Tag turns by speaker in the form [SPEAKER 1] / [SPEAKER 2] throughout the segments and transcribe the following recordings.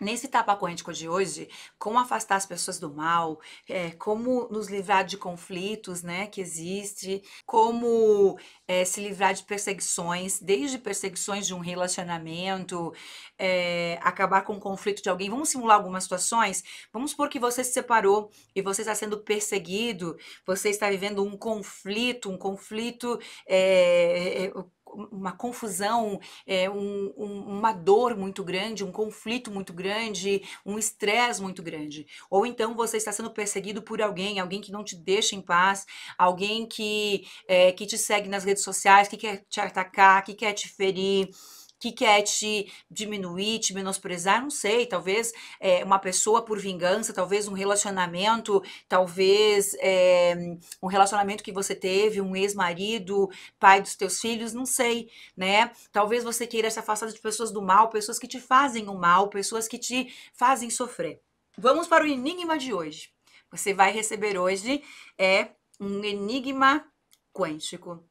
[SPEAKER 1] Nesse tapa corrente de hoje, como afastar as pessoas do mal, é, como nos livrar de conflitos né, que existe, como é, se livrar de perseguições, desde perseguições de um relacionamento, é, acabar com o conflito de alguém. Vamos simular algumas situações? Vamos supor que você se separou e você está sendo perseguido, você está vivendo um conflito, um conflito é, é, é, uma confusão, é, um, um, uma dor muito grande, um conflito muito grande, um estresse muito grande. Ou então você está sendo perseguido por alguém, alguém que não te deixa em paz, alguém que, é, que te segue nas redes sociais, que quer te atacar, que quer te ferir que quer te diminuir, te menosprezar, não sei, talvez é, uma pessoa por vingança, talvez um relacionamento, talvez é, um relacionamento que você teve, um ex-marido, pai dos teus filhos, não sei, né? Talvez você queira se afastar de pessoas do mal, pessoas que te fazem o mal, pessoas que te fazem sofrer. Vamos para o enigma de hoje. Você vai receber hoje é um enigma quântico,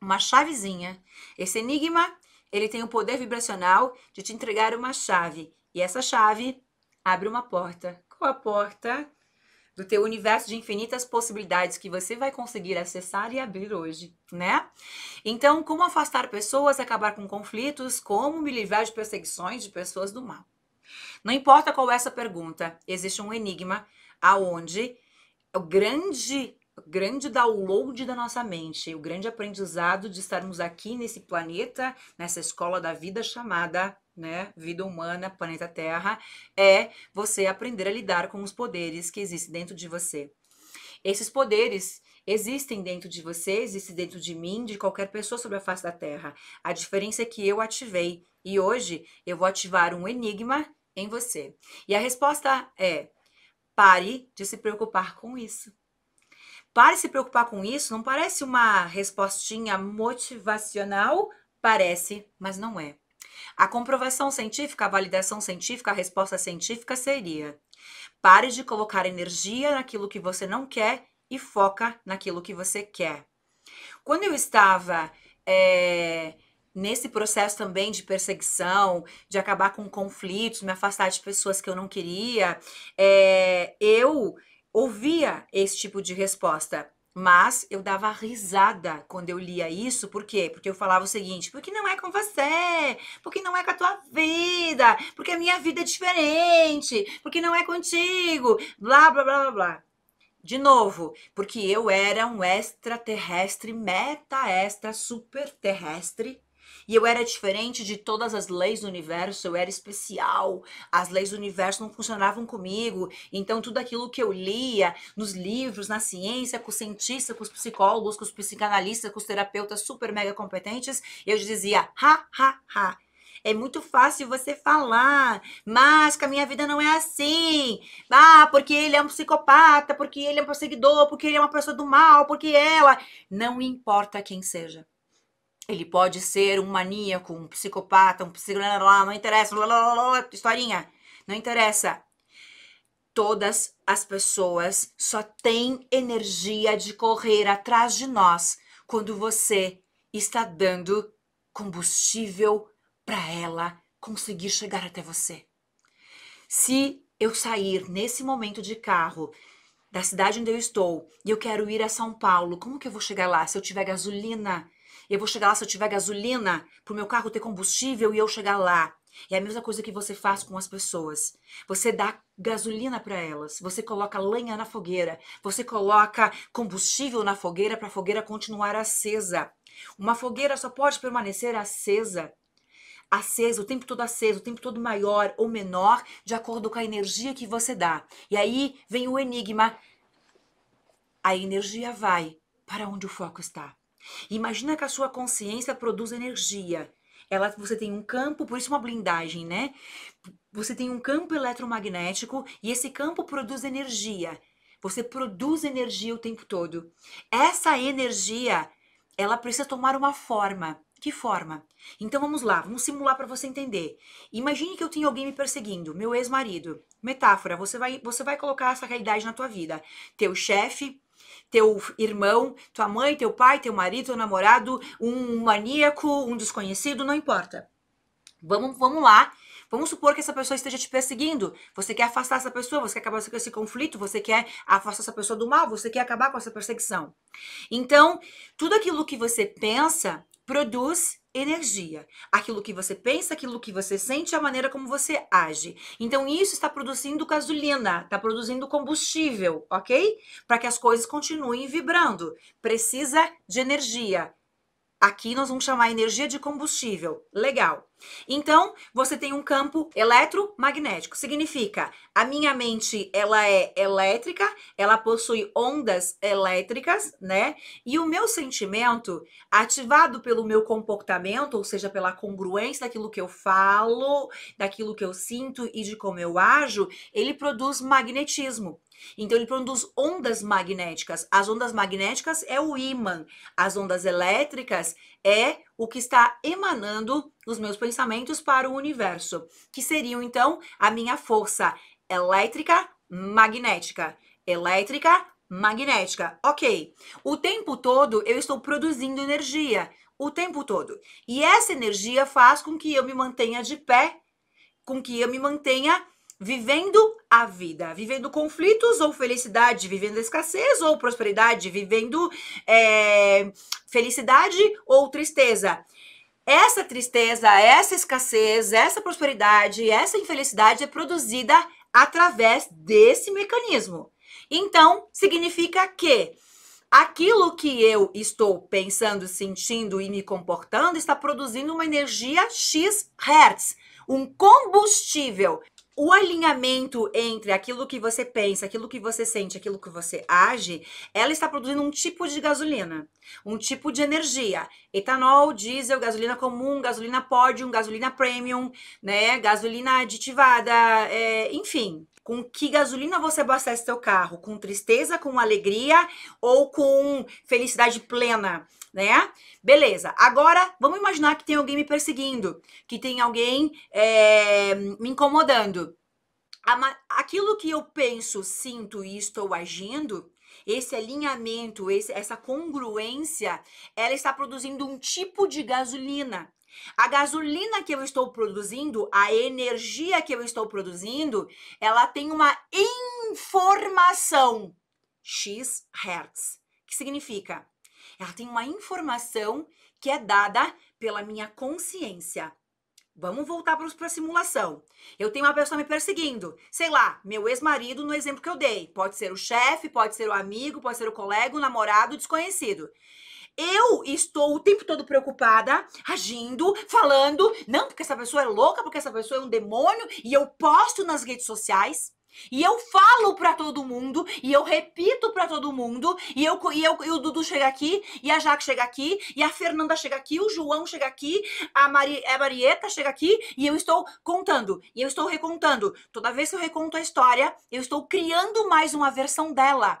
[SPEAKER 1] uma chavezinha. Esse enigma ele tem o poder vibracional de te entregar uma chave. E essa chave abre uma porta. Qual a porta? Do teu universo de infinitas possibilidades que você vai conseguir acessar e abrir hoje, né? Então, como afastar pessoas, acabar com conflitos, como me livrar de perseguições de pessoas do mal? Não importa qual é essa pergunta, existe um enigma aonde o grande grande download da nossa mente, o grande aprendizado de estarmos aqui nesse planeta, nessa escola da vida chamada né, vida humana, planeta Terra, é você aprender a lidar com os poderes que existem dentro de você. Esses poderes existem dentro de você, existem dentro de mim, de qualquer pessoa sobre a face da Terra. A diferença é que eu ativei e hoje eu vou ativar um enigma em você. E a resposta é: pare de se preocupar com isso. Pare de se preocupar com isso, não parece uma respostinha motivacional? Parece, mas não é. A comprovação científica, a validação científica, a resposta científica seria: pare de colocar energia naquilo que você não quer e foca naquilo que você quer. Quando eu estava é, nesse processo também de perseguição, de acabar com conflitos, me afastar de pessoas que eu não queria, é, eu ouvia esse tipo de resposta. Mas eu dava risada quando eu lia isso, por quê? Porque eu falava o seguinte: porque não é com você, porque não é com a tua vida, porque a minha vida é diferente, porque não é contigo, blá, blá, blá, blá, blá. De novo, porque eu era um extraterrestre, meta-extra, terrestre, e eu era diferente de todas as leis do universo, eu era especial. As leis do universo não funcionavam comigo. Então, tudo aquilo que eu lia nos livros, na ciência, com os cientistas, com os psicólogos, com os psicanalistas, com os terapeutas super mega competentes, eu dizia ha, ha, ha. É muito fácil você falar, mas que a minha vida não é assim. Ah, porque ele é um psicopata, porque ele é um perseguidor, porque ele é uma pessoa do mal, porque ela. Não importa quem seja. Ele pode ser um maníaco, um psicopata, um psicólogo, não interessa, blá, blá, blá, historinha, não interessa. Todas as pessoas só têm energia de correr atrás de nós quando você está dando combustível para ela conseguir chegar até você. Se eu sair nesse momento de carro da cidade onde eu estou e eu quero ir a São Paulo, como que eu vou chegar lá se eu tiver gasolina? Eu vou chegar lá se eu tiver gasolina para o meu carro ter combustível e eu chegar lá. É a mesma coisa que você faz com as pessoas. Você dá gasolina para elas, você coloca lenha na fogueira, você coloca combustível na fogueira para a fogueira continuar acesa. Uma fogueira só pode permanecer acesa acesa, o tempo todo aceso, o tempo todo maior ou menor, de acordo com a energia que você dá. E aí vem o enigma. A energia vai para onde o foco está. Imagina que a sua consciência produz energia. Ela, você tem um campo, por isso uma blindagem, né? Você tem um campo eletromagnético e esse campo produz energia. Você produz energia o tempo todo. Essa energia, ela precisa tomar uma forma. Que forma? Então vamos lá, vamos simular para você entender. Imagine que eu tenho alguém me perseguindo, meu ex-marido. Metáfora, você vai, você vai colocar essa realidade na tua vida. Teu chefe, teu irmão, tua mãe, teu pai, teu marido, teu namorado, um maníaco, um desconhecido, não importa. Vamos, vamos lá. Vamos supor que essa pessoa esteja te perseguindo. Você quer afastar essa pessoa, você quer acabar com esse conflito, você quer afastar essa pessoa do mal, você quer acabar com essa perseguição. Então, tudo aquilo que você pensa produz energia. Aquilo que você pensa, aquilo que você sente, a maneira como você age. Então isso está produzindo gasolina, está produzindo combustível, ok? Para que as coisas continuem vibrando. Precisa de energia. Aqui nós vamos chamar energia de combustível. Legal. Então, você tem um campo eletromagnético. Significa, a minha mente, ela é elétrica, ela possui ondas elétricas, né? E o meu sentimento, ativado pelo meu comportamento, ou seja, pela congruência daquilo que eu falo, daquilo que eu sinto e de como eu ajo, ele produz magnetismo. Então ele produz ondas magnéticas. As ondas magnéticas é o ímã, as ondas elétricas é o que está emanando os meus pensamentos para o universo, que seriam então a minha força elétrica magnética. Elétrica magnética. Ok. O tempo todo eu estou produzindo energia. O tempo todo. E essa energia faz com que eu me mantenha de pé, com que eu me mantenha vivendo a vida, vivendo conflitos ou felicidade, vivendo escassez ou prosperidade, vivendo é, felicidade ou tristeza. Essa tristeza, essa escassez, essa prosperidade, essa infelicidade é produzida através desse mecanismo. Então, significa que aquilo que eu estou pensando, sentindo e me comportando está produzindo uma energia X Hertz, um combustível o alinhamento entre aquilo que você pensa, aquilo que você sente, aquilo que você age, ela está produzindo um tipo de gasolina, um tipo de energia. Etanol, diesel, gasolina comum, gasolina pódium, gasolina premium, né? Gasolina aditivada, é, enfim. Com que gasolina você abastece seu carro? Com tristeza, com alegria ou com felicidade plena? né? Beleza. Agora, vamos imaginar que tem alguém me perseguindo, que tem alguém é, me incomodando. Aquilo que eu penso, sinto e estou agindo, esse alinhamento, esse, essa congruência, ela está produzindo um tipo de gasolina. A gasolina que eu estou produzindo, a energia que eu estou produzindo, ela tem uma informação X Hertz, que significa ela tem uma informação que é dada pela minha consciência. Vamos voltar para a simulação. Eu tenho uma pessoa me perseguindo. Sei lá, meu ex-marido, no exemplo que eu dei. Pode ser o chefe, pode ser o amigo, pode ser o colega, o namorado, o desconhecido. Eu estou o tempo todo preocupada, agindo, falando, não, porque essa pessoa é louca, porque essa pessoa é um demônio, e eu posto nas redes sociais. E eu falo para todo mundo, e eu repito para todo mundo, e, eu, e, eu, e o Dudu chega aqui, e a Jaque chega aqui, e a Fernanda chega aqui, o João chega aqui, a, Mari, a Marieta chega aqui, e eu estou contando, e eu estou recontando. Toda vez que eu reconto a história, eu estou criando mais uma versão dela.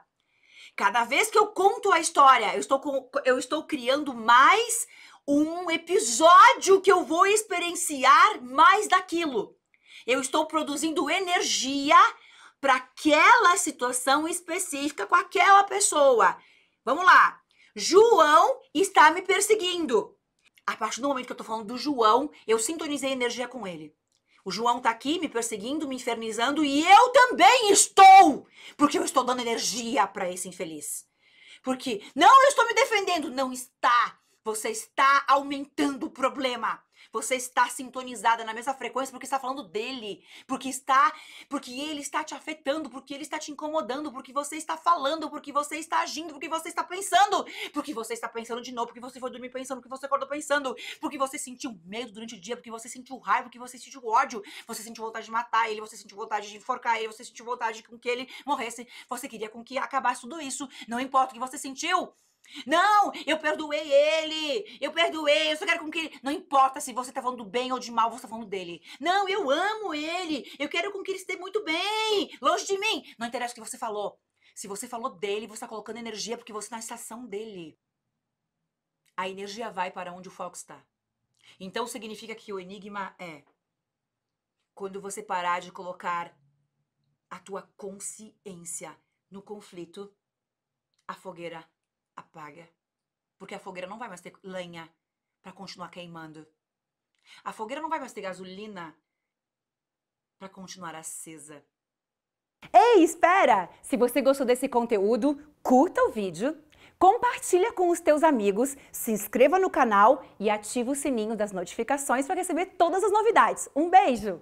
[SPEAKER 1] Cada vez que eu conto a história, eu estou, com, eu estou criando mais um episódio que eu vou experienciar mais daquilo. Eu estou produzindo energia para aquela situação específica com aquela pessoa. Vamos lá. João está me perseguindo. A partir do momento que eu estou falando do João, eu sintonizei energia com ele. O João está aqui me perseguindo, me infernizando e eu também estou, porque eu estou dando energia para esse infeliz. Porque não, eu estou me defendendo, não está. Você está aumentando o problema. Você está sintonizada na mesma frequência porque está falando dele, porque está, porque ele está te afetando, porque ele está te incomodando, porque você está falando, porque você está agindo, porque você está pensando, porque você está pensando de novo, porque você foi dormir pensando, porque você acordou pensando, porque você sentiu medo durante o dia, porque você sentiu raiva, porque você sentiu ódio, você sentiu vontade de matar ele, você sentiu vontade de enforcar ele, você sentiu vontade com que ele morresse, você queria com que acabasse tudo isso, não importa o que você sentiu. Não, eu perdoei ele, eu perdoei, eu só quero com que ele. Não importa se você está falando do bem ou de mal, você está falando dele. Não, eu amo ele, eu quero com que ele esteja muito bem, longe de mim. Não interessa o que você falou. Se você falou dele, você está colocando energia porque você está na estação dele. A energia vai para onde o foco está. Então significa que o enigma é quando você parar de colocar a tua consciência no conflito, a fogueira apaga. Porque a fogueira não vai mais ter lenha para continuar queimando. A fogueira não vai mais ter gasolina para continuar acesa. Ei, espera! Se você gostou desse conteúdo, curta o vídeo, compartilha com os teus amigos, se inscreva no canal e ative o sininho das notificações para receber todas as novidades. Um beijo!